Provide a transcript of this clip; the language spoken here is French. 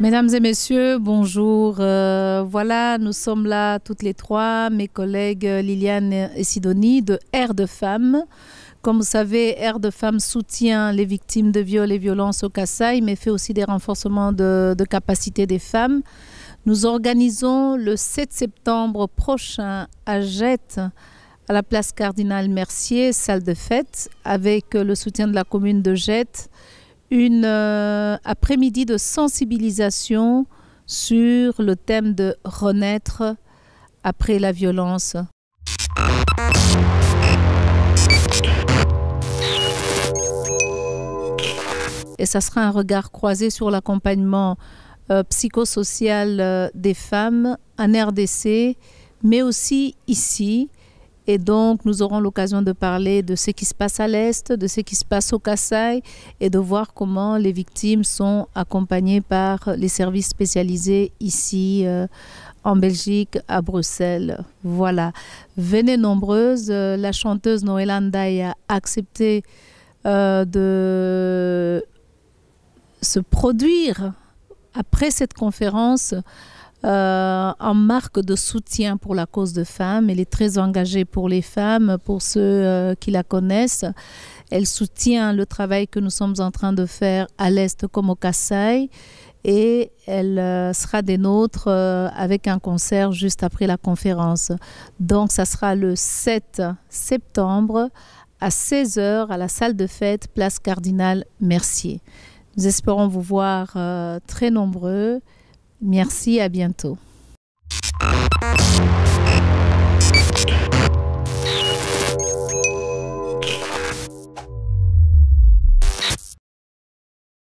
Mesdames et messieurs, bonjour. Euh, voilà, nous sommes là toutes les trois, mes collègues Liliane et Sidonie de r de Femmes. Comme vous savez, r de Femmes soutient les victimes de viols et violences au Kassai, mais fait aussi des renforcements de, capacité des femmes. Nous organisons le 7 septembre prochain à Jette, à la place Cardinal Mercier, salle de fête, avec le soutien de la commune de Jette une euh, après-midi de sensibilisation sur le thème de renaître après la violence. Et ça sera un regard croisé sur l'accompagnement euh, psychosocial euh, des femmes en RDC, mais aussi ici, et donc, nous aurons l'occasion de parler de ce qui se passe à l'Est, de ce qui se passe au Kassai et de voir comment les victimes sont accompagnées par les services spécialisés ici euh, en Belgique, à Bruxelles. Voilà. Venez nombreuses. Euh, la chanteuse Noël Ndaye a accepté euh, de se produire après cette conférence euh, en marque de soutien pour la cause de femmes. Elle est très engagée pour les femmes, pour ceux euh, qui la connaissent. Elle soutient le travail que nous sommes en train de faire à l'Est comme au Kassai. Et elle euh, sera des nôtres avec un concert juste après la conférence. Donc ça sera le 7 septembre à 16h à la salle de fête Place Cardinal Mercier. Nous espérons vous voir très nombreux Merci, à bientôt.